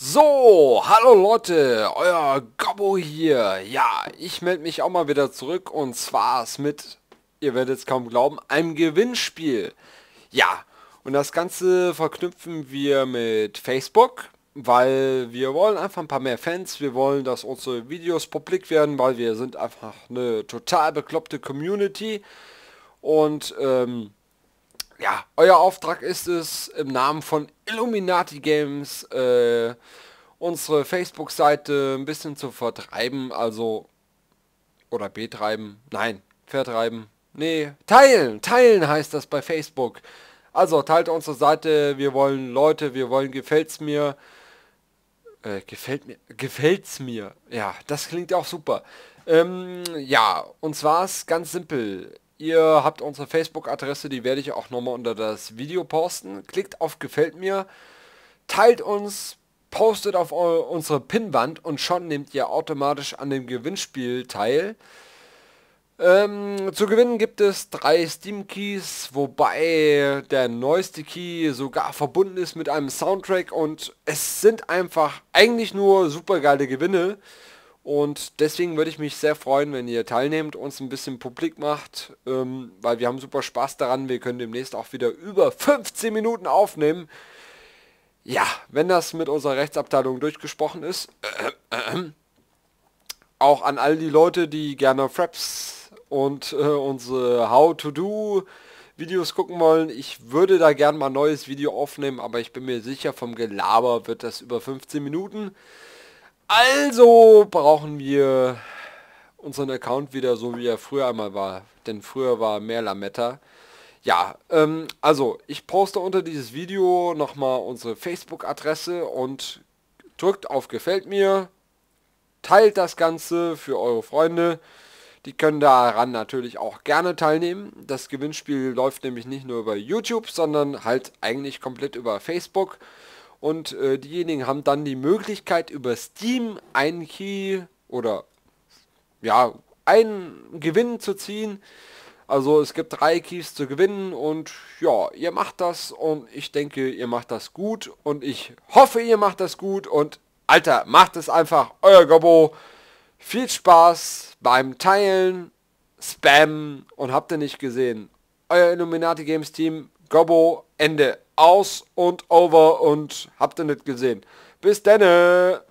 So, hallo Leute, euer Gobbo hier. Ja, ich melde mich auch mal wieder zurück und zwar ist mit, ihr werdet es kaum glauben, einem Gewinnspiel. Ja, und das Ganze verknüpfen wir mit Facebook, weil wir wollen einfach ein paar mehr Fans, wir wollen, dass unsere Videos publik werden, weil wir sind einfach eine total bekloppte Community und ähm, ja, euer Auftrag ist es, im Namen von Illuminati Games äh, unsere Facebook-Seite ein bisschen zu vertreiben, also oder betreiben, nein, vertreiben, nee, teilen, teilen heißt das bei Facebook. Also teilt unsere Seite, wir wollen Leute, wir wollen gefällt's mir, äh, gefällt mir, gefällt's mir, ja, das klingt auch super. Ähm, ja, und zwar ist ganz simpel, Ihr habt unsere Facebook-Adresse, die werde ich auch nochmal unter das Video posten. Klickt auf Gefällt mir, teilt uns, postet auf unsere Pinnwand und schon nehmt ihr automatisch an dem Gewinnspiel teil. Ähm, zu gewinnen gibt es drei Steam Keys, wobei der neueste Key sogar verbunden ist mit einem Soundtrack und es sind einfach eigentlich nur super geile Gewinne. Und deswegen würde ich mich sehr freuen, wenn ihr teilnehmt, uns ein bisschen publik macht, ähm, weil wir haben super Spaß daran. Wir können demnächst auch wieder über 15 Minuten aufnehmen. Ja, wenn das mit unserer Rechtsabteilung durchgesprochen ist. Äh, äh, äh, auch an all die Leute, die gerne Fraps und äh, unsere How-to-Do Videos gucken wollen. Ich würde da gerne mal ein neues Video aufnehmen, aber ich bin mir sicher, vom Gelaber wird das über 15 Minuten. Also brauchen wir unseren Account wieder so, wie er früher einmal war. Denn früher war mehr Lametta. Ja, ähm, also ich poste unter dieses Video nochmal unsere Facebook-Adresse und drückt auf Gefällt mir, teilt das Ganze für eure Freunde. Die können daran natürlich auch gerne teilnehmen. Das Gewinnspiel läuft nämlich nicht nur über YouTube, sondern halt eigentlich komplett über Facebook und äh, diejenigen haben dann die Möglichkeit über Steam einen Key oder ja, einen Gewinn zu ziehen. Also es gibt drei Keys zu gewinnen und ja, ihr macht das und ich denke, ihr macht das gut und ich hoffe, ihr macht das gut und Alter, macht es einfach, euer Gobo. Viel Spaß beim Teilen, Spammen und habt ihr nicht gesehen. Euer Illuminati Games Team, Gobo, Ende aus und over und habt ihr nicht gesehen. Bis denne!